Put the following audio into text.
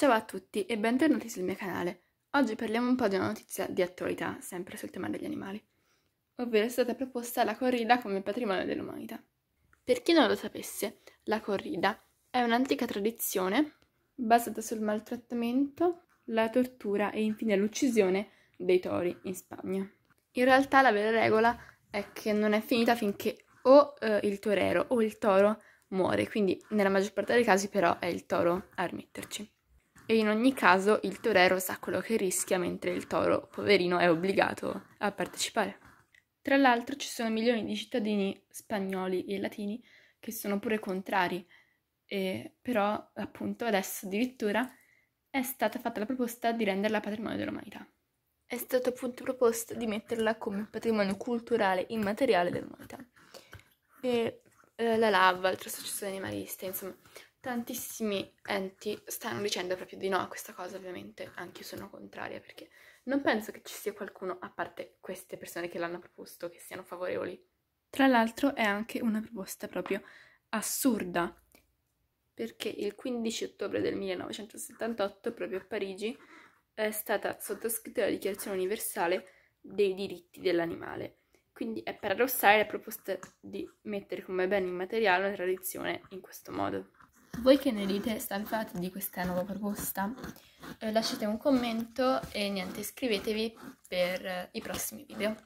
Ciao a tutti e bentornati sul mio canale. Oggi parliamo un po' di una notizia di attualità, sempre sul tema degli animali, ovvero è stata proposta la corrida come patrimonio dell'umanità. Per chi non lo sapesse, la corrida è un'antica tradizione basata sul maltrattamento, la tortura e infine l'uccisione dei tori in Spagna. In realtà la vera regola è che non è finita finché o eh, il torero o il toro muore, quindi nella maggior parte dei casi però è il toro a rimetterci e in ogni caso il torero sa quello che rischia mentre il toro, poverino, è obbligato a partecipare. Tra l'altro ci sono milioni di cittadini spagnoli e latini che sono pure contrari, e però appunto adesso addirittura è stata fatta la proposta di renderla patrimonio dell'umanità. È stata appunto proposta di metterla come patrimonio culturale immateriale dell'umanità. E eh, la lava, il trasfuso animalista, insomma, tantissimi enti stanno dicendo proprio di no a questa cosa, ovviamente anche io sono contraria perché non penso che ci sia qualcuno, a parte queste persone che l'hanno proposto, che siano favorevoli. Tra l'altro è anche una proposta proprio assurda, perché il 15 ottobre del 1978, proprio a Parigi, è stata sottoscritta la Dichiarazione Universale dei diritti dell'animale. Quindi è paradossale la proposta di mettere come bene immateriale una tradizione in questo modo. Voi che ne dite? State di questa nuova proposta? Eh, lasciate un commento e niente, iscrivetevi per eh, i prossimi video.